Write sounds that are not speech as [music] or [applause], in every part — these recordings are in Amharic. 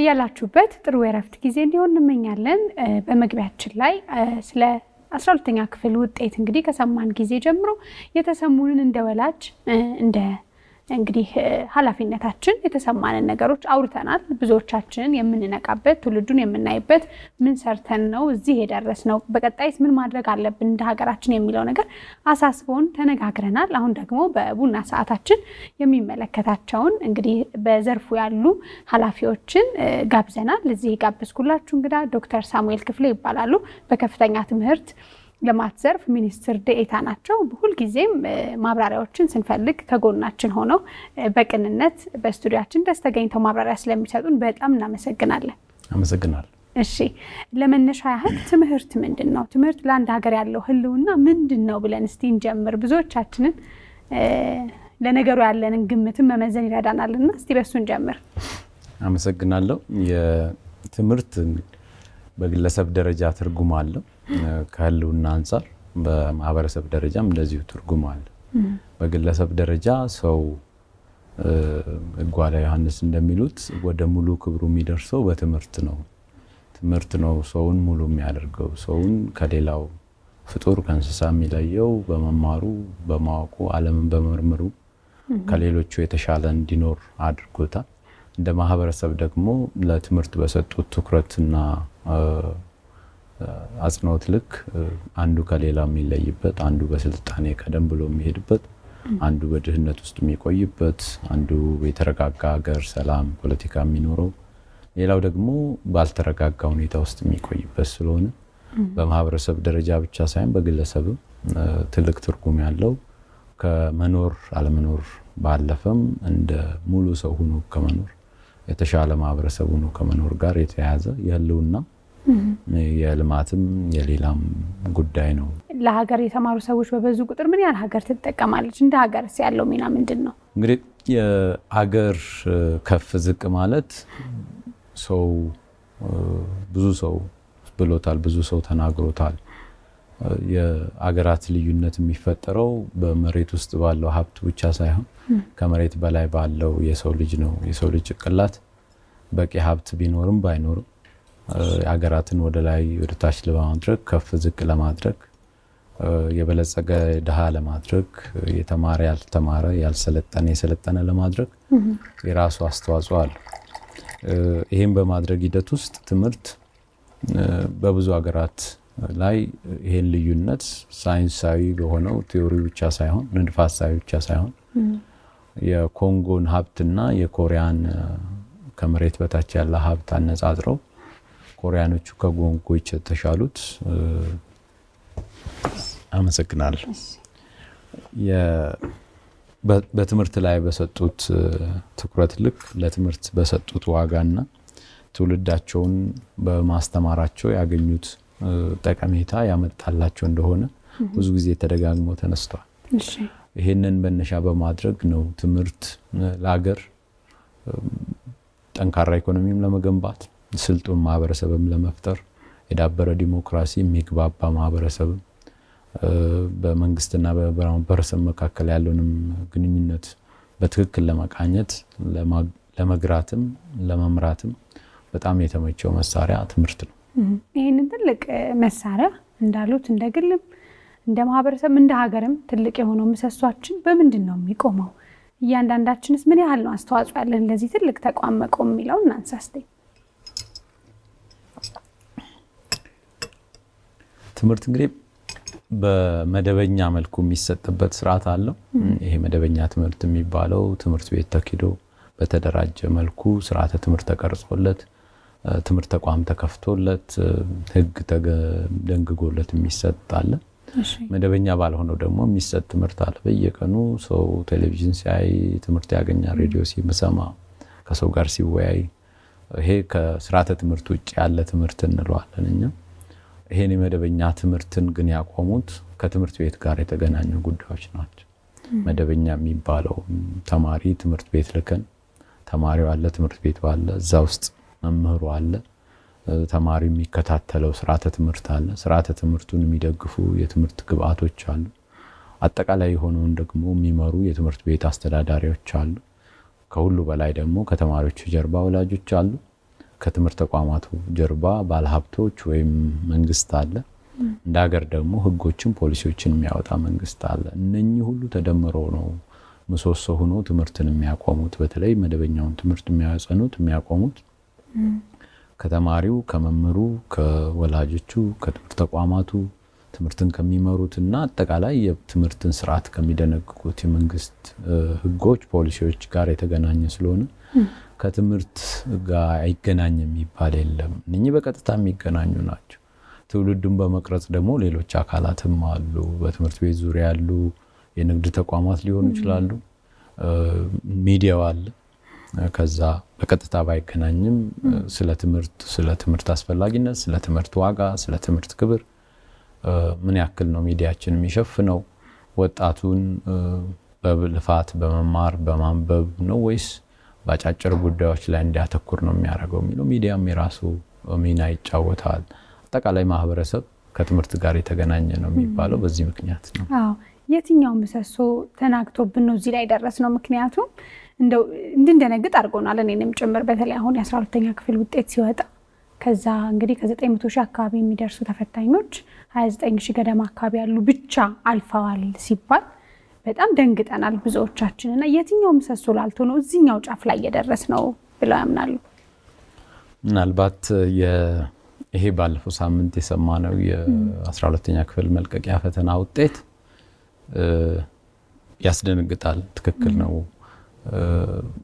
በያላችሁበት ጥሩ የረፍት ጊዜ እንዲሆን እንመኛለን። በመግቢያችን ላይ ስለ አስራ ሁለተኛ ክፍል ውጤት እንግዲህ ከሰማን ጊዜ ጀምሮ የተሰሙንን እንደ ወላጅ እንደ እንግዲህ ኃላፊነታችን የተሰማንን ነገሮች አውርተናል። ብዙዎቻችንን የምንነቃበት፣ ትውልዱን የምናይበት፣ ምን ሰርተን ነው እዚህ የደረስ ነው፣ በቀጣይስ ምን ማድረግ አለብን እንደ ሀገራችን የሚለው ነገር አሳስቦን ተነጋግረናል። አሁን ደግሞ በቡና ሰዓታችን የሚመለከታቸውን እንግዲህ በዘርፉ ያሉ ኃላፊዎችን ጋብዘናል። እዚህ የጋበዝኩላችሁ እንግዳ ዶክተር ሳሙኤል ክፍሌ ይባላሉ። በከፍተኛ ትምህርት ልማት ዘርፍ ሚኒስትር ደኤታ ናቸው። ሁልጊዜም ማብራሪያዎችን ስንፈልግ ከጎናችን ሆነው በቅንነት በስቱዲያችን ደስ ተገኝተው ማብራሪያ ስለሚሰጡን በጣም እናመሰግናለን። አመሰግናል። እሺ ለመነሻ ያህል ትምህርት ምንድን ነው? ትምህርት ለአንድ ሀገር ያለው ህልውና ምንድን ነው ብለን እስቲ እንጀምር። ብዙዎቻችንን ለነገሩ ያለንን ግምትን መመዘን ይረዳናል እና እስቲ በሱ እንጀምር። አመሰግናለሁ። የትምህርት በግለሰብ ደረጃ ትርጉም አለው። ከህልውና አንጻር በማህበረሰብ ደረጃም እንደዚሁ ትርጉም አለ። በግለሰብ ደረጃ ሰው እጓላ ዮሐንስ እንደሚሉት ወደ ሙሉ ክብሩ የሚደርሰው በትምህርት ነው። ትምህርት ነው ሰውን ሙሉ የሚያደርገው። ሰውን ከሌላው ፍጡር ከእንስሳ የሚለየው በመማሩ በማወቁ፣ ዓለምን በመርምሩ ከሌሎቹ የተሻለ እንዲኖር አድርጎታል። እንደ ማህበረሰብ ደግሞ ለትምህርት በሰጡት ትኩረትና አጽንኦት ልክ አንዱ ከሌላ የሚለይበት፣ አንዱ በስልጣኔ ቀደም ብሎ የሚሄድበት፣ አንዱ በድህነት ውስጥ የሚቆይበት፣ አንዱ የተረጋጋ ሀገር ሰላም ፖለቲካ የሚኖረው ሌላው ደግሞ ባልተረጋጋ ሁኔታ ውስጥ የሚቆይበት ስለሆነ በማህበረሰብ ደረጃ ብቻ ሳይሆን በግለሰብም ትልቅ ትርጉም ያለው ከመኖር አለመኖር ባለፈም እንደ ሙሉ ሰው ሆኖ ከመኖር የተሻለ ማህበረሰብ ሆኖ ከመኖር ጋር የተያያዘ የህልውና የልማትም የሌላም ጉዳይ ነው። ለሀገር የተማሩ ሰዎች በበዙ ቁጥር ምን ያህል ሀገር ትጠቀማለች? እንደ ሀገር ያለው ሚና ምንድን ነው? እንግዲህ የሀገር ከፍ ዝቅ ማለት ሰው ብዙ ሰው ብሎታል፣ ብዙ ሰው ተናግሮታል። የአገራት ልዩነት የሚፈጠረው በመሬት ውስጥ ባለው ሀብት ብቻ ሳይሆን ከመሬት በላይ ባለው የሰው ልጅ ነው። የሰው ልጅ ጭንቅላት በቂ ሀብት ቢኖርም ባይኖርም የሀገራትን ወደ ላይ ወደ ታች ለማድረግ ከፍ ዝቅ ለማድረግ የበለጸገ ድሃ ለማድረግ የተማረ ያልተማረ ያልሰለጠነ የሰለጠነ ለማድረግ የራሱ አስተዋጽኦ አለ ይህም በማድረግ ሂደት ውስጥ ትምህርት በብዙ ሀገራት ላይ ይህን ልዩነት ሳይንሳዊ በሆነው ቴዎሪ ብቻ ሳይሆን ንድፈ ሀሳቢ ብቻ ሳይሆን የኮንጎን ሀብትና የኮሪያን ከመሬት በታች ያለ ሀብት አነጻጽረው ኮሪያኖቹ ከጎንጎች የተሻሉት። አመሰግናል። በትምህርት ላይ በሰጡት ትኩረት ልክ ለትምህርት በሰጡት ዋጋና ትውልዳቸውን በማስተማራቸው ያገኙት ጠቀሜታ ያመጣላቸው እንደሆነ ብዙ ጊዜ ተደጋግሞ ተነስተዋል። ይህንን መነሻ በማድረግ ነው ትምህርት ለሀገር ጠንካራ ኢኮኖሚም ለመገንባት ስልጡን ማህበረሰብም ለመፍጠር የዳበረ ዲሞክራሲ፣ የሚግባባ ማህበረሰብም በመንግስትና በማህበረሰብ መካከል ያለውንም ግንኙነት በትክክል ለመቃኘት ለመግራትም ለመምራትም በጣም የተመቸው መሳሪያ ትምህርት ነው። ይህንን ትልቅ መሳሪያ እንዳሉት እንደ ግልም እንደ ማህበረሰብ እንደ ሀገርም ትልቅ የሆነው ምሰሷችን በምንድን ነው የሚቆመው? እያንዳንዳችንስ ምን ያህል ነው አስተዋጽኦ ያለን ለዚህ ትልቅ ተቋም መቆም የሚለው እናንሳ ትምህርት እንግዲህ በመደበኛ መልኩ የሚሰጥበት ስርዓት አለው። ይሄ መደበኛ ትምህርት የሚባለው ትምህርት ቤት ተኪዶ በተደራጀ መልኩ ስርዓተ ትምህርት ተቀርጾለት ትምህርት ተቋም ተከፍቶለት ሕግ ደንግጎለት የሚሰጥ አለ። መደበኛ ባልሆነው ደግሞ የሚሰጥ ትምህርት አለ። በየቀኑ ሰው ቴሌቪዥን ሲያይ ትምህርት ያገኛል። ሬዲዮ ሲሰማ፣ ከሰው ጋር ሲወያይ፣ ይሄ ከስርዓተ ትምህርት ውጭ ያለ ትምህርት እንለዋለን እኛ ይሄን የመደበኛ ትምህርትን ግን ያቆሙት ከትምህርት ቤት ጋር የተገናኙ ጉዳዮች ናቸው። መደበኛ የሚባለው ተማሪ ትምህርት ቤት ልከን ተማሪው አለ፣ ትምህርት ቤቱ አለ፣ እዛ ውስጥ መምህሩ አለ፣ ተማሪ የሚከታተለው ስርዓተ ትምህርት አለ፣ ስርዓተ ትምህርቱን የሚደግፉ የትምህርት ግብአቶች አሉ፣ አጠቃላይ የሆነውን ደግሞ የሚመሩ የትምህርት ቤት አስተዳዳሪዎች አሉ። ከሁሉ በላይ ደግሞ ከተማሪዎቹ ጀርባ ወላጆች አሉ። ከትምህርት ተቋማቱ ጀርባ ባለሀብቶች ወይም መንግስት አለ። እንደ ሀገር ደግሞ ህጎችን፣ ፖሊሲዎችን የሚያወጣ መንግስት አለ። እነኚህ ሁሉ ተደምሮ ነው ምሰሶ ሆኖ ትምህርትን የሚያቆሙት፣ በተለይ መደበኛውን ትምህርት የሚያጸኑት የሚያቆሙት ከተማሪው፣ ከመምህሩ፣ ከወላጆቹ፣ ከትምህርት ተቋማቱ ትምህርትን ከሚመሩት እና አጠቃላይ የትምህርትን ስርዓት ከሚደነግጉት የመንግስት ህጎች፣ ፖሊሲዎች ጋር የተገናኘ ስለሆነ ከትምህርት ጋር አይገናኝ የሚባል የለም። እኚህ በቀጥታ የሚገናኙ ናቸው። ትውልዱን በመቅረጽ ደግሞ ሌሎች አካላትም አሉ። በትምህርት ቤት ዙሪያ ያሉ የንግድ ተቋማት ሊሆኑ ይችላሉ። ሚዲያው አለ። ከዛ በቀጥታ ባይገናኝም ስለ ትምህርት ስለ ትምህርት አስፈላጊነት፣ ስለ ትምህርት ዋጋ፣ ስለ ትምህርት ክብር ምን ያክል ነው ሚዲያችን የሚሸፍነው? ወጣቱን በልፋት በመማር በማንበብ ነው ወይስ በአጫጭር ጉዳዮች ላይ እንዲያተኩር ነው የሚያደርገው የሚለው ሚዲያም የራሱ ሚና ይጫወታል። አጠቃላይ ማህበረሰብ ከትምህርት ጋር የተገናኘ ነው የሚባለው በዚህ ምክንያት ነው። የትኛው ምሰሶ ተናግቶብን ነው እዚህ ላይ ደረስ ነው? ምክንያቱም እንደው እንድንደነግጥ አድርጎናል፣ እኔንም ጭምር በተለይ አሁን የአስራ ሁለተኛ ክፍል ውጤት ሲወጣ ከዛ እንግዲህ ከዘጠኝ መቶ ሺህ አካባቢ የሚደርሱ ተፈታኞች ሀያ ዘጠኝ ሺህ ገደማ አካባቢ ያሉ ብቻ አልፈዋል ሲባል በጣም ደንግጠናል ብዙዎቻችን እና የትኛው ምሰሶ ላልቶ ነው እዚኛው ጫፍ ላይ እየደረስ ነው ብለው ያምናሉ? ምናልባት ይሄ ባለፈው ሳምንት የሰማነው የ12ተኛ ክፍል መልቀቂያ ፈተና ውጤት ያስደነግጣል። ትክክል ነው።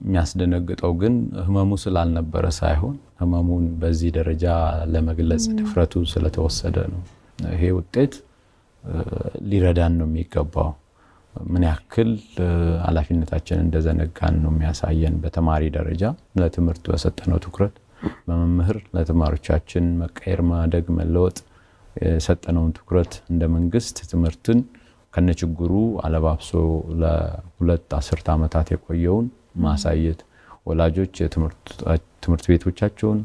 የሚያስደነግጠው ግን ህመሙ ስላልነበረ ሳይሆን ህመሙን በዚህ ደረጃ ለመግለጽ ድፍረቱ ስለተወሰደ ነው። ይሄ ውጤት ሊረዳን ነው የሚገባው። ምን ያክል ኃላፊነታችን እንደዘነጋን ነው የሚያሳየን። በተማሪ ደረጃ ለትምህርት በሰጠነው ትኩረት በመምህር ለተማሪዎቻችን መቀየር፣ ማደግ፣ መለወጥ የሰጠነውን ትኩረት እንደ መንግስት ትምህርትን ከነችግሩ አለባብሶ ለሁለት አስርት ዓመታት የቆየውን ማሳየት ወላጆች ትምህርት ቤቶቻቸውን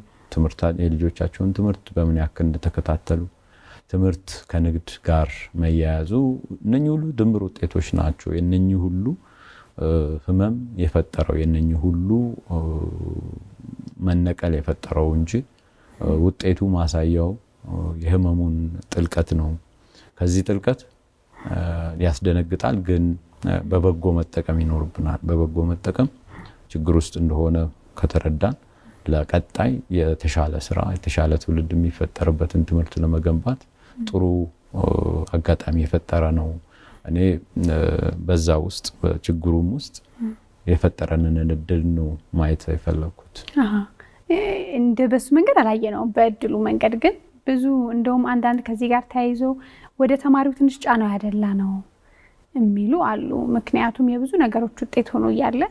የልጆቻቸውን ትምህርት በምን ያክል እንደተከታተሉ ትምህርት ከንግድ ጋር መያያዙ እነኚህ ሁሉ ድምር ውጤቶች ናቸው። የነኚህ ሁሉ ህመም የፈጠረው የነኚህ ሁሉ መነቀል የፈጠረው እንጂ ውጤቱ ማሳያው የህመሙን ጥልቀት ነው። ከዚህ ጥልቀት ያስደነግጣል፣ ግን በበጎ መጠቀም ይኖርብናል። በበጎ መጠቀም ችግር ውስጥ እንደሆነ ከተረዳን ለቀጣይ የተሻለ ስራ የተሻለ ትውልድ የሚፈጠርበትን ትምህርት ለመገንባት ጥሩ አጋጣሚ የፈጠረ ነው። እኔ በዛ ውስጥ በችግሩም ውስጥ የፈጠረንን እድል ነው ማየት የፈለግኩት። እንደ በሱ መንገድ አላየ ነው በእድሉ መንገድ ግን ብዙ እንደውም አንዳንድ ከዚህ ጋር ተያይዞ ወደ ተማሪው ትንሽ ጫና ያደላ ነው የሚሉ አሉ። ምክንያቱም የብዙ ነገሮች ውጤት ሆኖ እያለ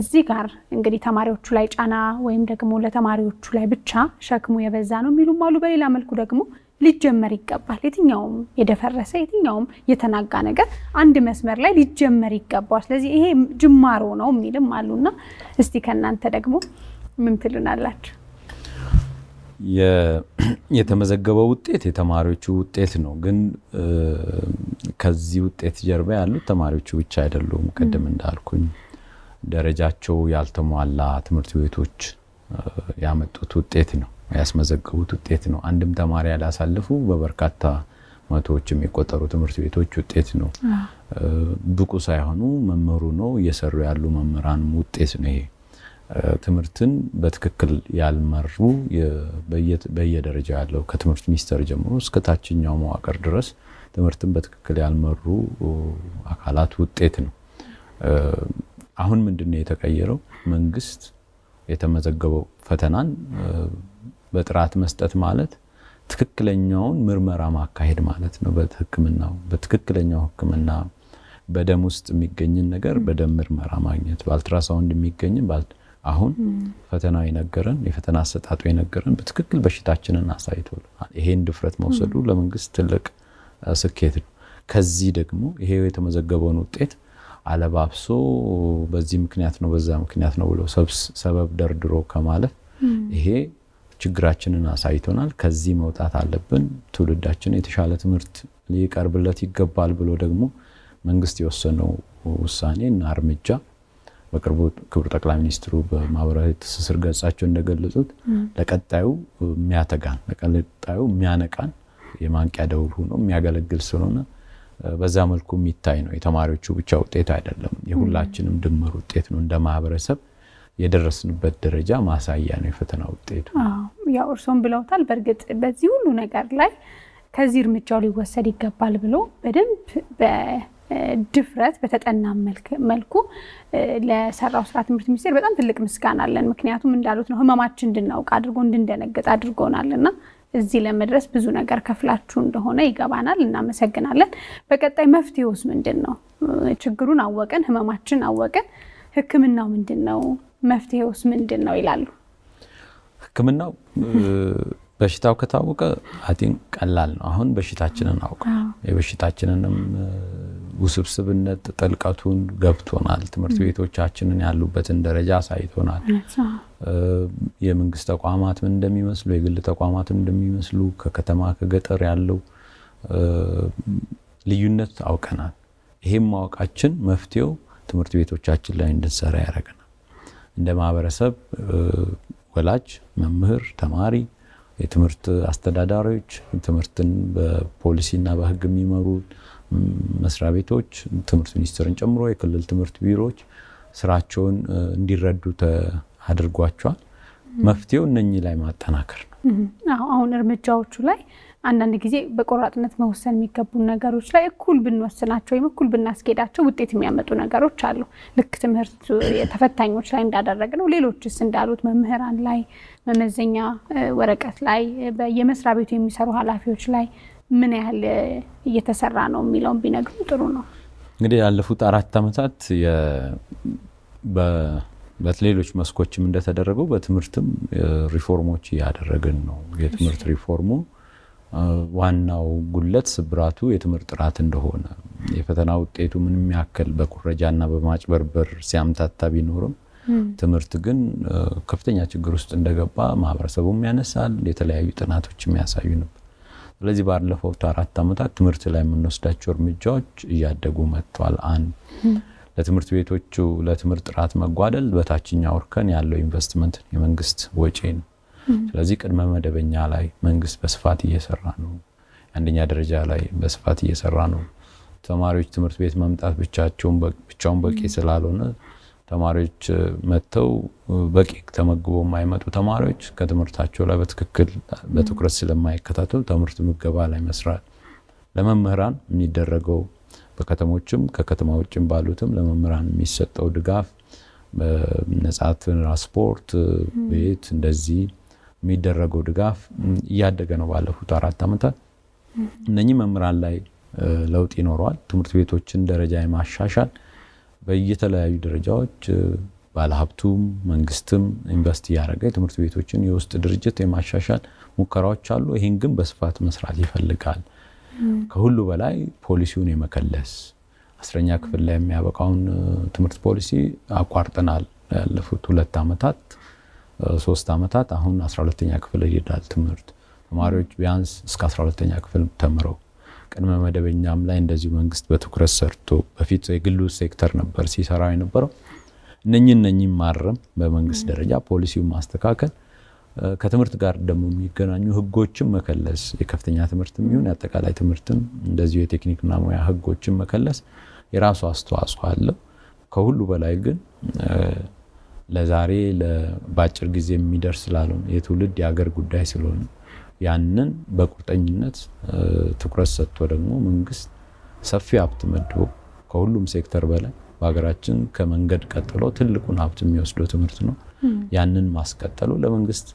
እዚህ ጋር እንግዲህ ተማሪዎቹ ላይ ጫና ወይም ደግሞ ለተማሪዎቹ ላይ ብቻ ሸክሙ የበዛ ነው የሚሉም አሉ። በሌላ መልኩ ደግሞ ሊጀመር ይገባል። የትኛውም የደፈረሰ የትኛውም የተናጋ ነገር አንድ መስመር ላይ ሊጀመር ይገባል። ስለዚህ ይሄ ጅማሮ ነው የሚልም አሉና እስቲ ከእናንተ ደግሞ ምን ትሉናላችሁ? [clears throat] የተመዘገበው ውጤት የተማሪዎቹ ውጤት ነው። ግን ከዚህ ውጤት ጀርባ ያሉት ተማሪዎቹ ብቻ አይደሉም። ቅድም እንዳልኩኝ ደረጃቸው ያልተሟላ ትምህርት ቤቶች ያመጡት ውጤት ነው። ያስመዘገቡት ውጤት ነው። አንድም ተማሪ ያላሳለፉ በበርካታ መቶዎች የሚቆጠሩ ትምህርት ቤቶች ውጤት ነው። ብቁ ሳይሆኑ መምህሩ ነው እየሰሩ ያሉ መምህራንም ውጤት ነው ይሄ። ትምህርትን በትክክል ያልመሩ በየደረጃው ያለው ከትምህርት ሚኒስቴር ጀምሮ እስከ ታችኛው መዋቅር ድረስ ትምህርትን በትክክል ያልመሩ አካላት ውጤት ነው። አሁን ምንድን ነው የተቀየረው? መንግስት የተመዘገበው ፈተናን በጥራት መስጠት ማለት ትክክለኛውን ምርመራ ማካሄድ ማለት ነው። በህክምናው በትክክለኛው ህክምና በደም ውስጥ የሚገኝን ነገር በደም ምርመራ ማግኘት፣ በአልትራሳውንድ የሚገኝን አሁን ፈተናው የነገረን የፈተና አሰጣጡ የነገረን በትክክል በሽታችንን አሳይቶል። ይሄን ድፍረት መውሰዱ ለመንግስት ትልቅ ስኬት ነው። ከዚህ ደግሞ ይሄ የተመዘገበውን ውጤት አለባብሶ በዚህ ምክንያት ነው በዛ ምክንያት ነው ብሎ ሰበብ ደርድሮ ከማለፍ ይሄ ችግራችንን አሳይቶናል። ከዚህ መውጣት አለብን፣ ትውልዳችን የተሻለ ትምህርት ሊቀርብለት ይገባል ብሎ ደግሞ መንግስት የወሰነው ውሳኔ እና እርምጃ በቅርቡ ክቡር ጠቅላይ ሚኒስትሩ በማህበራዊ ትስስር ገጻቸው እንደገለጹት ለቀጣዩ የሚያተጋን ለቀጣዩ የሚያነቃን የማንቂያ ደውል ሆኖ የሚያገለግል ስለሆነ በዛ መልኩ የሚታይ ነው። የተማሪዎቹ ብቻ ውጤት አይደለም፣ የሁላችንም ድምር ውጤት ነው እንደ ማህበረሰብ የደረስንበት ደረጃ ማሳያ ነው የፈተና ውጤቱ። ያው እርሶም ብለውታል። በእርግጥ በዚህ ሁሉ ነገር ላይ ከዚህ እርምጃው ሊወሰድ ይገባል ብሎ በደንብ በድፍረት በተጠና መልኩ ለሰራው ስራ ትምህርት ሚኒስቴር በጣም ትልቅ ምስጋና አለን። ምክንያቱም እንዳሉት ነው ህመማችን እንድናውቅ አድርጎ እንድንደነገጥ አድርጎናል እና እዚህ ለመድረስ ብዙ ነገር ከፍላችሁ እንደሆነ ይገባናል፣ እናመሰግናለን። በቀጣይ መፍትሄውስ ምንድን ነው? ችግሩን አወቅን፣ ህመማችን አወቅን፣ ህክምናው ምንድን ነው? መፍትሄውስ ምንድን ነው ይላሉ? ህክምናው በሽታው ከታወቀ አይቲንክ ቀላል ነው። አሁን በሽታችንን አውቀ የበሽታችንንም ውስብስብነት ጥልቀቱን ገብቶናል። ትምህርት ቤቶቻችንን ያሉበትን ደረጃ አሳይቶናል። የመንግስት ተቋማት ምን እንደሚመስሉ፣ የግል ተቋማት እንደሚመስሉ፣ ከከተማ ከገጠር ያለው ልዩነት አውቀናል። ይሄም ማወቃችን መፍትሄው ትምህርት ቤቶቻችን ላይ እንድንሰራ ያደረገናል። እንደ ማህበረሰብ ወላጅ፣ መምህር፣ ተማሪ፣ የትምህርት አስተዳዳሪዎች፣ ትምህርትን በፖሊሲና በህግ የሚመሩ መስሪያ ቤቶች፣ ትምህርት ሚኒስቴርን ጨምሮ የክልል ትምህርት ቢሮዎች ስራቸውን እንዲረዱ አድርጓቸዋል። መፍትሄው እነኚህ ላይ ማጠናከር ነው። አሁን እርምጃዎቹ ላይ አንዳንድ ጊዜ በቆራጥነት መወሰን የሚገቡ ነገሮች ላይ እኩል ብንወስናቸው ወይም እኩል ብናስኬዳቸው ውጤት የሚያመጡ ነገሮች አሉ። ልክ ትምህርት ተፈታኞች ላይ እንዳደረግ ነው ሌሎችስ እንዳሉት መምህራን ላይ፣ መመዘኛ ወረቀት ላይ፣ በየመስሪያ ቤቱ የሚሰሩ ኃላፊዎች ላይ ምን ያህል እየተሰራ ነው የሚለውን ቢነግሩ ጥሩ ነው። እንግዲህ ያለፉት አራት ዓመታት በሌሎች መስኮችም እንደተደረገው በትምህርትም ሪፎርሞች እያደረግን ነው። የትምህርት ሪፎርሙም ዋናው ጉለት ስብራቱ የትምህርት ጥራት እንደሆነ የፈተና ውጤቱ ምንም ያክል በኩረጃና በማጭበርበር ሲያምታታ ቢኖርም ትምህርት ግን ከፍተኛ ችግር ውስጥ እንደገባ ማህበረሰቡም ያነሳል፣ የተለያዩ ጥናቶችም ያሳዩ ነበር። ስለዚህ ባለፉት አራት ዓመታት ትምህርት ላይ የምንወስዳቸው እርምጃዎች እያደጉ መጥቷል። አንድ ለትምህርት ቤቶቹ ለትምህርት ጥራት መጓደል በታችኛው እርከን ያለው ኢንቨስትመንት የመንግስት ወጪ ነው። ስለዚህ ቅድመ መደበኛ ላይ መንግስት በስፋት እየሰራ ነው። አንደኛ ደረጃ ላይ በስፋት እየሰራ ነው። ተማሪዎች ትምህርት ቤት መምጣት ብቻቸውን ብቻውን በቂ ስላልሆነ ተማሪዎች መጥተው በቂ ተመግቦ የማይመጡ ተማሪዎች ከትምህርታቸው ላይ በትክክል በትኩረት ስለማይከታተሉ ትምህርት ምገባ ላይ መስራት፣ ለመምህራን የሚደረገው በከተሞችም ከከተማ ውጭም ባሉትም ለመምህራን የሚሰጠው ድጋፍ ነጻ ትራንስፖርት፣ ቤት እንደዚህ የሚደረገው ድጋፍ እያደገ ነው ባለፉት አራት ዓመታት። እነኚህ መምህራን ላይ ለውጥ ይኖረዋል። ትምህርት ቤቶችን ደረጃ የማሻሻል በየተለያዩ ደረጃዎች ባለሀብቱም መንግስትም ኢንቨስት እያደረገ የትምህርት ቤቶችን የውስጥ ድርጅት የማሻሻል ሙከራዎች አሉ። ይህን ግን በስፋት መስራት ይፈልጋል። ከሁሉ በላይ ፖሊሲውን የመከለስ አስረኛ ክፍል ላይ የሚያበቃውን ትምህርት ፖሊሲ አቋርጠናል ያለፉት ሁለት ዓመታት ሶስት ዓመታት አሁን 12ተኛ ክፍል ይሄዳል ትምህርት ተማሪዎች ቢያንስ እስከ 12 ኛ ክፍል ተምረው ቅድመ መደበኛም ላይ እንደዚሁ መንግስት በትኩረት ሰርቶ በፊት የግሉ ሴክተር ነበር ሲሰራ የነበረው። እነኝን እነኝን ማረም በመንግስት ደረጃ ፖሊሲው ማስተካከል ከትምህርት ጋር ደግሞ የሚገናኙ ህጎችን መከለስ የከፍተኛ ትምህርት ይሁን የአጠቃላይ ትምህርትን እንደዚሁ የቴክኒክና ሙያ ህጎችን መከለስ የራሱ አስተዋጽኦ አለው። ከሁሉ በላይ ግን ለዛሬ በአጭር ጊዜ የሚደርስ ስላልሆነ የትውልድ የሀገር ጉዳይ ስለሆነ ያንን በቁርጠኝነት ትኩረት ሰጥቶ ደግሞ መንግስት ሰፊ ሀብት መድቦ ከሁሉም ሴክተር በላይ በሀገራችን ከመንገድ ቀጥሎ ትልቁን ሀብት የሚወስደው ትምህርት ነው። ያንን ማስቀጠሉ ለመንግስት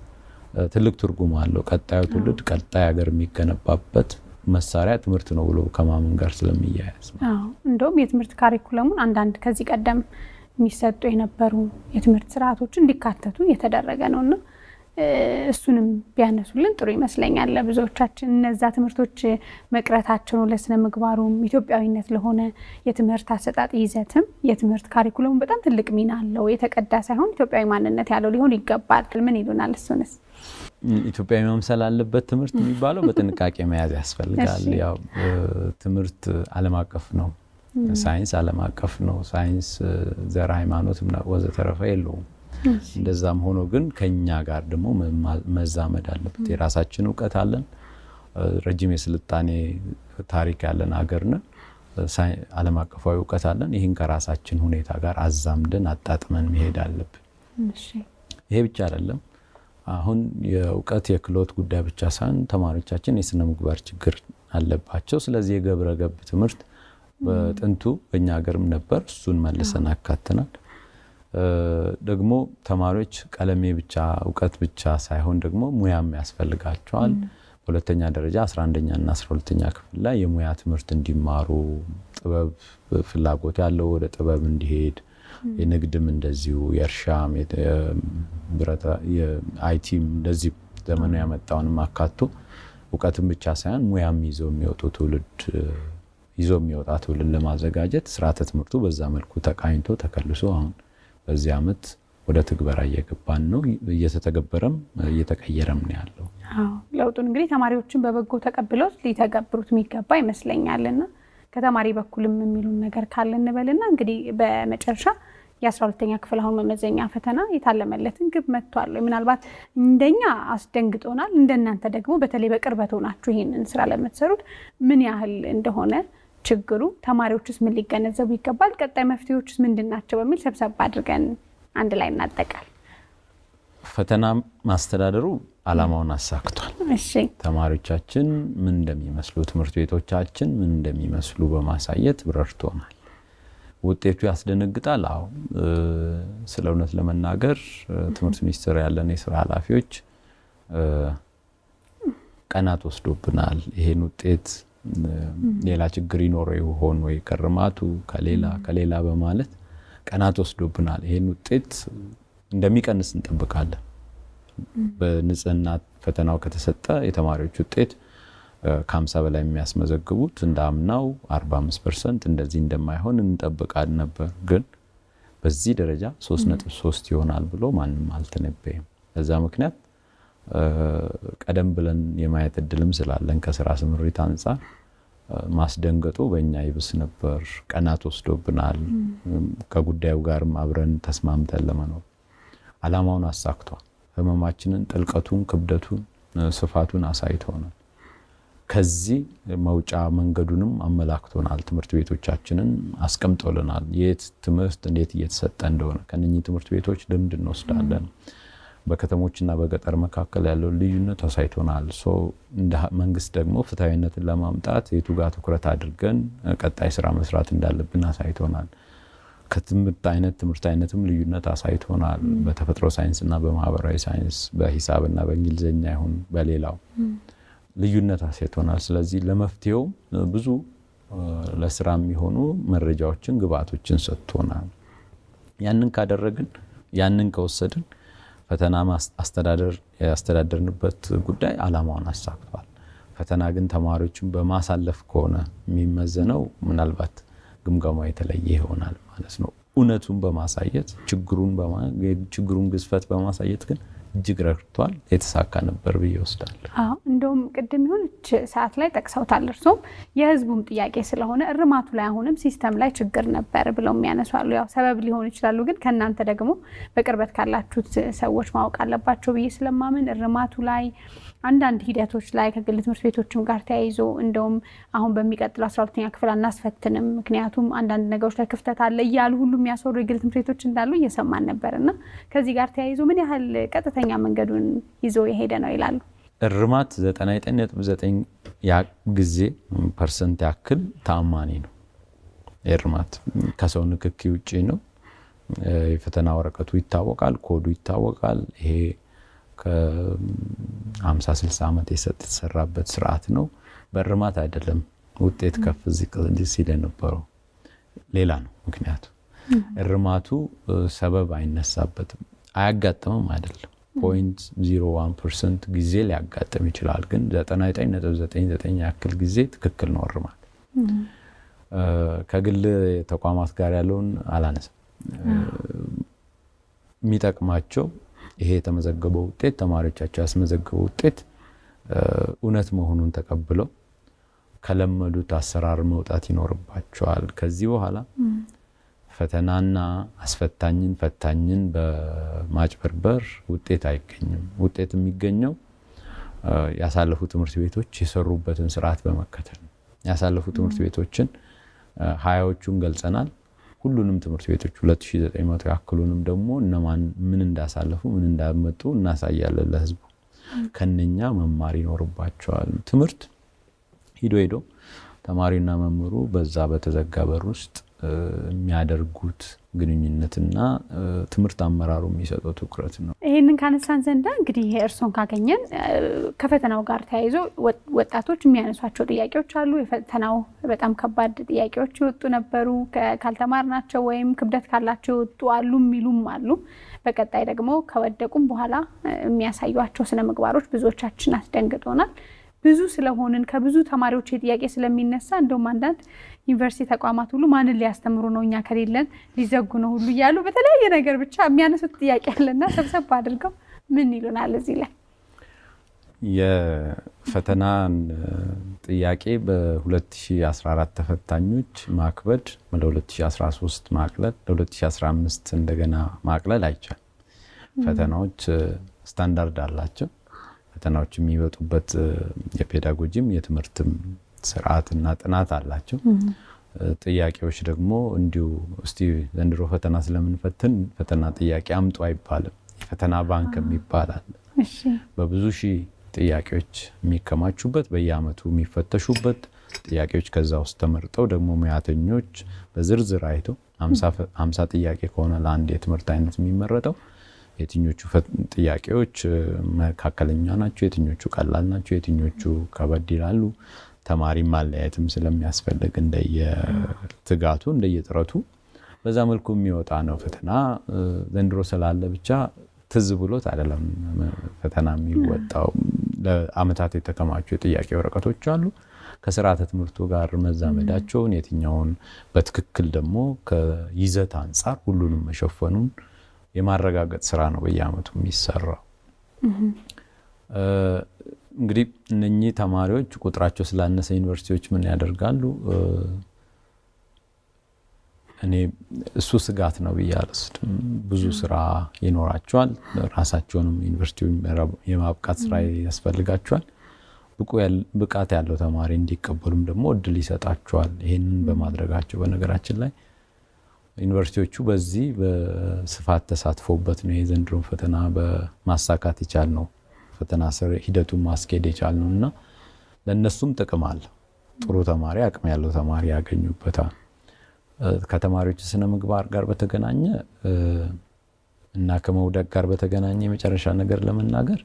ትልቅ ትርጉም አለው። ቀጣዩ ትውልድ ቀጣይ ሀገር የሚገነባበት መሳሪያ ትምህርት ነው ብሎ ከማመን ጋር ስለሚያያዝ እንደውም የትምህርት ካሪኩለሙን አንዳንድ ከዚህ ቀደም የሚሰጡ የነበሩ የትምህርት ስርዓቶች እንዲካተቱ እየተደረገ ነው እና እሱንም ቢያነሱልን ጥሩ ይመስለኛል። ለብዙዎቻችን እነዛ ትምህርቶች መቅረታቸው ለስነ ምግባሩም ኢትዮጵያዊነት ለሆነ የትምህርት አሰጣጥ ይዘትም የትምህርት ካሪኩለሙ በጣም ትልቅ ሚና አለው። የተቀዳ ሳይሆን ኢትዮጵያዊ ማንነት ያለው ሊሆን ይገባል። ምን ይሉናል? እሱንስ ኢትዮጵያዊ መምሰል አለበት ትምህርት የሚባለው በጥንቃቄ መያዝ ያስፈልጋል። ያው ትምህርት ዓለም አቀፍ ነው። ሳይንስ ዓለም አቀፍ ነው። ሳይንስ ዘር ሃይማኖት ወዘተረፈ የለውም። እንደዛም ሆኖ ግን ከኛ ጋር ደግሞ መዛመድ አለበት። የራሳችን እውቀት አለን። ረጅም የስልጣኔ ታሪክ ያለን አገር ነን። ዓለም አቀፋዊ እውቀት አለን። ይህን ከራሳችን ሁኔታ ጋር አዛምደን አጣጥመን መሄድ አለብን። ይሄ ብቻ አይደለም። አሁን የእውቀት የክህሎት ጉዳይ ብቻ ሳይሆን ተማሪዎቻችን የስነ ምግባር ችግር አለባቸው። ስለዚህ የግብረ ገብ ትምህርት በጥንቱ በእኛ ሀገርም ነበር። እሱን መልሰን አካተናል። ደግሞ ተማሪዎች ቀለሜ ብቻ እውቀት ብቻ ሳይሆን ደግሞ ሙያም ያስፈልጋቸዋል። በሁለተኛ ደረጃ 11ኛ እና 12ኛ ክፍል ላይ የሙያ ትምህርት እንዲማሩ ጥበብ ፍላጎት ያለው ወደ ጥበብ እንዲሄድ የንግድም እንደዚሁ የእርሻም አይቲም እንደዚህ ዘመኑ ያመጣውንም አካቶ እውቀትም ብቻ ሳይሆን ሙያም ይዘው የሚወጡ ትውልድ ይዞ የሚወጣ ትውልድ ለማዘጋጀት ስርዓተ ትምህርቱ በዛ መልኩ ተቃኝቶ ተከልሶ አሁን በዚህ ዓመት ወደ ትግበራ እየገባን ነው። እየተተገበረም እየተቀየረም ነው ያለው። ለውጡን እንግዲህ ተማሪዎችን በበጎ ተቀብለው ሊተገብሩት የሚገባ ይመስለኛልና ከተማሪ በኩልም የሚሉን ነገር ካለ እንበልና እንግዲህ በመጨረሻ የአስራ ሁለተኛ ክፍል አሁን መመዘኛ ፈተና የታለመለትን ግብ መጥቷል። ምናልባት እንደኛ አስደንግጦናል፣ እንደናንተ ደግሞ በተለይ በቅርበት ሆናችሁ ይህንን ስራ ለምትሰሩት ምን ያህል እንደሆነ ችግሩ፣ ውስጥ ምን ሊገነዘቡ ይገባል፣ ቀጣይ ውስጥ ምንድን ናቸው በሚል ሰብሰብ አድርገን አንድ ላይ እናጠቃል። ፈተና ማስተዳደሩ አላማውን አሳክቷል። ተማሪዎቻችን ምን እንደሚመስሉ፣ ትምህርት ቤቶቻችን ምን እንደሚመስሉ በማሳየት ረድቶናል። ውጤቱ ያስደነግጣል። አዎ ስለ እውነት ለመናገር ትምህርት ሚኒስቴር ያለን የስራ ኃላፊዎች ቀናት ወስዶብናል ይሄን ውጤት ሌላ ችግር ይኖረ ይሆን ወይ ከርማቱ ከሌላ ከሌላ በማለት ቀናት ወስዶብናል። ይሄን ውጤት እንደሚቀንስ እንጠብቃለን። በንጽህና ፈተናው ከተሰጠ የተማሪዎች ውጤት ከ50 በላይ የሚያስመዘግቡት እንደ አምናው 45 ፐርሰንት እንደዚህ እንደማይሆን እንጠብቃል ነበር ግን በዚህ ደረጃ 3.3 ይሆናል ብሎ ማንም አልተነበይም ለዛ ምክንያት ቀደም ብለን የማየት እድልም ስላለን ከስራ ስምሪት አንጻር ማስደንገጡ በእኛ ይብስ ነበር። ቀናት ወስዶብናል። ከጉዳዩ ጋርም አብረን ተስማምተን ለመኖር አላማውን አሳክቷል። ህመማችንን፣ ጥልቀቱን፣ ክብደቱን፣ ስፋቱን አሳይቶናል። ከዚህ መውጫ መንገዱንም አመላክቶናል። ትምህርት ቤቶቻችንን አስቀምጦልናል። የት ትምህርት እንዴት እየተሰጠ እንደሆነ ከነኚህ ትምህርት ቤቶች ልምድ እንወስዳለን። በከተሞችና በገጠር መካከል ያለው ልዩነት አሳይቶናል። እንደ መንግስት ደግሞ ፍትሐዊነትን ለማምጣት የቱ ጋር ትኩረት አድርገን ቀጣይ ስራ መስራት እንዳለብን አሳይቶናል። ከትምህርት አይነት ትምህርት አይነትም ልዩነት አሳይቶናል። በተፈጥሮ ሳይንስና በማህበራዊ ሳይንስ በሂሳብና በእንግሊዝኛ ይሁን በሌላው ልዩነት አሳይቶናል። ስለዚህ ለመፍትሄው ብዙ ለስራ የሚሆኑ መረጃዎችን ግብአቶችን ሰጥቶናል። ያንን ካደረግን ያንን ከወሰድን ፈተና አስተዳደር ያስተዳደርንበት ጉዳይ አላማውን አሳክቷል። ፈተና ግን ተማሪዎችን በማሳለፍ ከሆነ የሚመዘነው ምናልባት ግምገማ የተለየ ይሆናል ማለት ነው። እውነቱን በማሳየት ችግሩን ግዝፈት በማሳየት ግን እጅግ ረድቷል። የተሳካ ነበር ብዬ ወስዳለሁ። እንደውም ቅድም የሆነች ሰዓት ላይ ጠቅሰውታል። እርሶም የህዝቡም ጥያቄ ስለሆነ እርማቱ ላይ አሁንም ሲስተም ላይ ችግር ነበር ብለው የሚያነሷሉ። ያው ሰበብ ሊሆኑ ይችላሉ፣ ግን ከእናንተ ደግሞ በቅርበት ካላችሁት ሰዎች ማወቅ አለባቸው ብዬ ስለማምን እርማቱ ላይ አንዳንድ ሂደቶች ላይ ከግል ትምህርት ቤቶችም ጋር ተያይዞ እንደውም አሁን በሚቀጥለው አስራ ሁለተኛ ክፍል አናስፈትንም ምክንያቱም አንዳንድ ነገሮች ላይ ክፍተት አለ እያሉ ሁሉ የሚያስወሩ የግል ትምህርት ቤቶች እንዳሉ እየሰማን ነበር እና ከዚህ ጋር ተያይዞ ምን ያህል ቀጥታ ቀጥተኛ መንገዱን ይዞ የሄደ ነው ይላሉ። እርማት 99.9 ጊዜ ፐርሰንት ያክል ተአማኒ ነው። እርማት ከሰው ንክኪ ውጭ ነው። የፈተና ወረቀቱ ይታወቃል፣ ኮዱ ይታወቃል። ይሄ ከ50 60 ዓመት የተሰራበት ስርዓት ነው። በእርማት አይደለም ውጤት ከፍ ዝቅ ሲል የነበረው ሌላ ነው ምክንያቱ። እርማቱ ሰበብ አይነሳበትም፣ አያጋጥምም አይደለም ፖይንት ዜሮ ጊዜ ሊያጋጥም ይችላል። ግን 9999 ያክል ጊዜ ትክክል ነው እርማት። ከግል ተቋማት ጋር ያለውን አላነሳ የሚጠቅማቸው ይሄ የተመዘገበው ውጤት ተማሪዎቻቸው ያስመዘገበው ውጤት እውነት መሆኑን ተቀብለው ከለመዱት አሰራር መውጣት ይኖርባቸዋል። ከዚህ በኋላ ፈተናና አስፈታኝን ፈታኝን በማጭበርበር ውጤት አይገኝም። ውጤት የሚገኘው ያሳለፉ ትምህርት ቤቶች የሰሩበትን ስርዓት በመከተል ነው። ያሳለፉ ትምህርት ቤቶችን ሀያዎቹን ገልጸናል። ሁሉንም ትምህርት ቤቶች 2900 ያክሉንም ደግሞ እነማን ምን እንዳሳለፉ ምን እንዳመጡ እናሳያለን ለህዝቡ። ከነኛ መማር ይኖርባቸዋል። ትምህርት ሂዶ ሂዶ ተማሪና መምህሩ በዛ በተዘጋ በር ውስጥ የሚያደርጉት ግንኙነትና ትምህርት አመራሩ የሚሰጠው ትኩረት ነው። ይህንን ካነሳን ዘንዳ እንግዲህ ይሄ ካገኘን ከፈተናው ጋር ተያይዞ ወጣቶች የሚያነሷቸው ጥያቄዎች አሉ። የፈተናው በጣም ከባድ ጥያቄዎች የወጡ ነበሩ፣ ካልተማርናቸው ወይም ክብደት ካላቸው የወጡ አሉ የሚሉም አሉ። በቀጣይ ደግሞ ከወደቁም በኋላ የሚያሳዩቸው ስነ ምግባሮች ብዙዎቻችን አስደንግጦናል። ብዙ ስለሆንን ከብዙ ተማሪዎች የጥያቄ ስለሚነሳ እንደውም አንዳንድ ዩኒቨርሲቲ ተቋማት ሁሉ ማንን ሊያስተምሩ ነው እኛ ከሌለን ሊዘጉ ነው ሁሉ እያሉ በተለያየ ነገር ብቻ የሚያነሱት ጥያቄ አለና ሰብሰብ አድርገው ምን ይሉናል እዚህ ላይ? የፈተናን ጥያቄ በ2014 ተፈታኞች ማክበድ ለ2013 ማቅለል ለ2015 እንደገና ማቅለል አይቻልም። ፈተናዎች ስታንዳርድ አላቸው። ፈተናዎች የሚመጡበት የፔዳጎጂም የትምህርትም ስርዓትና ጥናት አላቸው። ጥያቄዎች ደግሞ እንዲሁ እስቲ ዘንድሮ ፈተና ስለምንፈትን ፈተና ጥያቄ አምጡ አይባልም። የፈተና ባንክ ይባላል። በብዙ ሺህ ጥያቄዎች የሚከማቹበት በየአመቱ የሚፈተሹበት ጥያቄዎች ከዛ ውስጥ ተመርጠው ደግሞ ሙያተኞች በዝርዝር አይተው ሀምሳ ጥያቄ ከሆነ ለአንድ የትምህርት አይነት የሚመረጠው የትኞቹ ጥያቄዎች መካከለኛ ናቸው፣ የትኞቹ ቀላል ናቸው፣ የትኞቹ ከበድ ይላሉ። ተማሪ ማለያየትም ስለሚያስፈልግ እንደየትጋቱ እንደየጥረቱ በዛ መልኩ የሚወጣ ነው ፈተና። ዘንድሮ ስላለ ብቻ ትዝ ብሎት አይደለም ፈተና የሚወጣው። ለአመታት የተከማቹ የጥያቄ ወረቀቶች አሉ። ከስርዓተ ትምህርቱ ጋር መዛመዳቸውን የትኛውን በትክክል ደግሞ ከይዘት አንጻር ሁሉንም መሸፈኑን የማረጋገጥ ስራ ነው በየአመቱ የሚሰራው። እንግዲህ እነኚህ ተማሪዎች ቁጥራቸው ስላነሰ ዩኒቨርሲቲዎች ምን ያደርጋሉ? እኔ እሱ ስጋት ነው ብዬ አልወስድም። ብዙ ስራ ይኖራቸዋል። ራሳቸውንም ዩኒቨርሲቲውን የማብቃት ስራ ያስፈልጋቸዋል። ብቃት ያለው ተማሪ እንዲቀበሉም ደግሞ እድል ይሰጣቸዋል። ይህንን በማድረጋቸው በነገራችን ላይ ዩኒቨርሲቲዎቹ በዚህ በስፋት ተሳትፎበት ነው የዘንድሮን ፈተና በማሳካት የቻል ነው ፈተና ስር ሂደቱን ማስኬድ የቻል ነው እና ለእነሱም ጥቅም አለ። ጥሩ ተማሪ አቅም ያለው ተማሪ ያገኙበታል። ከተማሪዎች ስነ ምግባር ጋር በተገናኘ እና ከመውደቅ ጋር በተገናኘ የመጨረሻ ነገር ለመናገር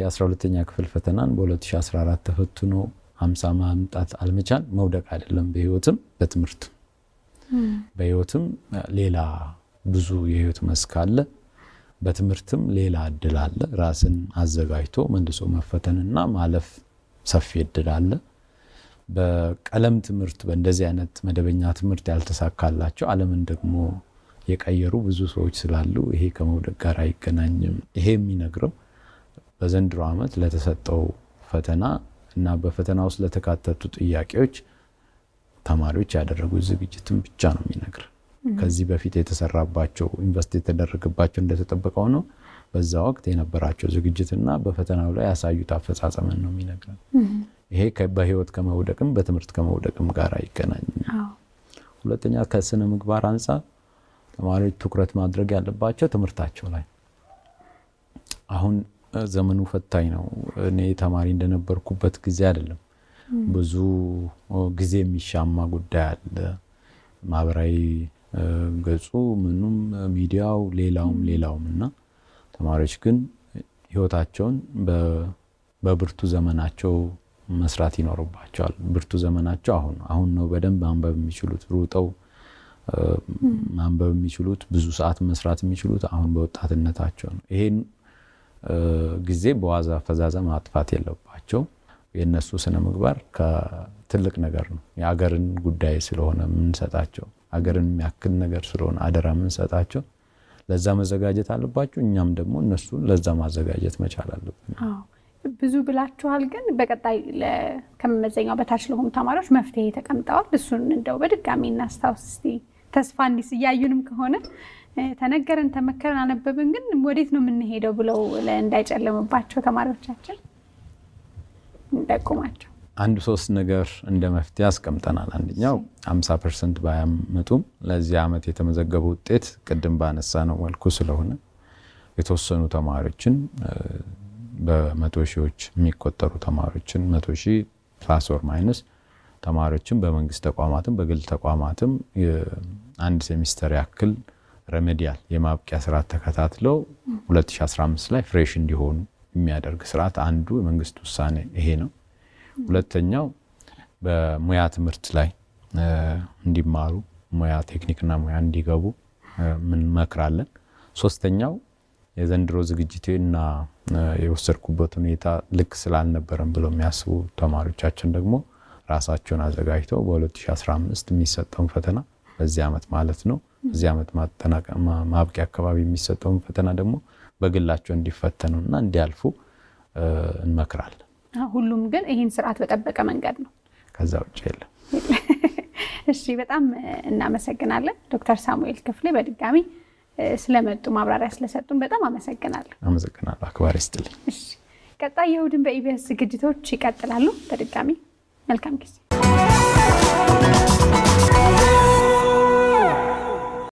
የ12ኛ ክፍል ፈተናን በ2014 ተፈትኖ 50 ማምጣት አልመቻል መውደቅ አይደለም፣ በህይወትም በትምህርቱ በህይወትም ሌላ ብዙ የህይወት መስክ አለ። በትምህርትም ሌላ እድል አለ። ራስን አዘጋጅቶ መልሶ መፈተንና ማለፍ ሰፊ እድል አለ። በቀለም ትምህርት በእንደዚህ አይነት መደበኛ ትምህርት ያልተሳካላቸው ዓለምን ደግሞ የቀየሩ ብዙ ሰዎች ስላሉ ይሄ ከመውደቅ ጋር አይገናኝም። ይሄ የሚነግረው በዘንድሮ ዓመት ለተሰጠው ፈተና እና በፈተና ውስጥ ለተካተቱ ጥያቄዎች ተማሪዎች ያደረጉት ዝግጅትን ብቻ ነው የሚነግር። ከዚህ በፊት የተሰራባቸው ኢንቨስት የተደረገባቸው እንደተጠበቀው ነው። በዛ ወቅት የነበራቸው ዝግጅትና በፈተናው ላይ ያሳዩት አፈጻጸምን ነው የሚነግረን። ይሄ በህይወት ከመውደቅም በትምህርት ከመውደቅም ጋር አይገናኝም። ሁለተኛ ከስነ ምግባር አንጻር ተማሪዎች ትኩረት ማድረግ ያለባቸው ትምህርታቸው ላይ አሁን ዘመኑ ፈታኝ ነው። እኔ ተማሪ እንደነበርኩበት ጊዜ አይደለም። ብዙ ጊዜ የሚሻማ ጉዳይ አለ። ማህበራዊ ገጹ ምኑም፣ ሚዲያው፣ ሌላውም ሌላውም እና ተማሪዎች ግን ህይወታቸውን በብርቱ ዘመናቸው መስራት ይኖርባቸዋል። ብርቱ ዘመናቸው አሁን አሁን ነው በደንብ ማንበብ የሚችሉት ሩጠው ማንበብ የሚችሉት ብዙ ሰዓት መስራት የሚችሉት አሁን በወጣትነታቸው ነው። ይሄን ጊዜ በዋዛ ፈዛዛ ማጥፋት የለባቸው። የእነሱ ስነ ምግባር ከትልቅ ነገር ነው። የአገርን ጉዳይ ስለሆነ የምንሰጣቸው ሀገርን የሚያክል ነገር ስለሆነ አደራ የምንሰጣቸው ለዛ መዘጋጀት አለባቸው። እኛም ደግሞ እነሱን ለዛ ማዘጋጀት መቻል አለብን። ብዙ ብላችኋል፣ ግን በቀጣይ ከመመዘኛው በታች ለሆኑ ተማሪዎች መፍትሄ ተቀምጠዋል። እሱን እንደው በድጋሚ እናስታውስ እስኪ ተስፋ እንዲስ እያዩንም ከሆነ ተነገረን፣ ተመከረን፣ አነበብን፣ ግን ወዴት ነው የምንሄደው ብለው እንዳይጨለምባቸው ተማሪዎቻችን እንጠቁማቸው። አንድ ሶስት ነገር እንደ መፍትሄ አስቀምጠናል። አንደኛው 50 ፐርሰንት ባያመጡም ለዚህ ዓመት የተመዘገበ ውጤት ቅድም ባነሳ ነው መልኩ ስለሆነ የተወሰኑ ተማሪዎችን በመቶ ሺዎች የሚቆጠሩ ተማሪዎችን መቶ ሺህ ፕላስ ኦር ማይነስ ተማሪዎችን በመንግስት ተቋማትም በግል ተቋማትም አንድ ሴሚስተር ያክል ረሜዲያል የማብቂያ ስርዓት ተከታትለው 2015 ላይ ፍሬሽ እንዲሆኑ የሚያደርግ ስርዓት አንዱ የመንግስት ውሳኔ ይሄ ነው። ሁለተኛው በሙያ ትምህርት ላይ እንዲማሩ ሙያ ቴክኒክና ሙያ እንዲገቡ እንመክራለን። ሶስተኛው የዘንድሮ ዝግጅቴ እና የወሰድኩበት ሁኔታ ልክ ስላልነበረም ብለው የሚያስቡ ተማሪዎቻችን ደግሞ ራሳቸውን አዘጋጅተው በ2015 የሚሰጠውን ፈተና በዚህ ዓመት ማለት ነው በዚህ ዓመት ማብቂያ አካባቢ የሚሰጠውን ፈተና ደግሞ በግላቸው እንዲፈተኑና እንዲያልፉ እንመክራለን። ሁሉም ግን ይህን ስርዓት በጠበቀ መንገድ ነው። ከዛ ውጭ የለም። [laughs] እሺ፣ በጣም እናመሰግናለን ዶክተር ሳሙኤል ክፍሌ በድጋሚ ስለመጡ ማብራሪያ ስለሰጡን በጣም አመሰግናለሁ። አመሰግናለሁ። አክባሪ ስጥልኝ። ቀጣይ የእሑድን በኢቢኤስ ዝግጅቶች ይቀጥላሉ። በድጋሚ መልካም ጊዜ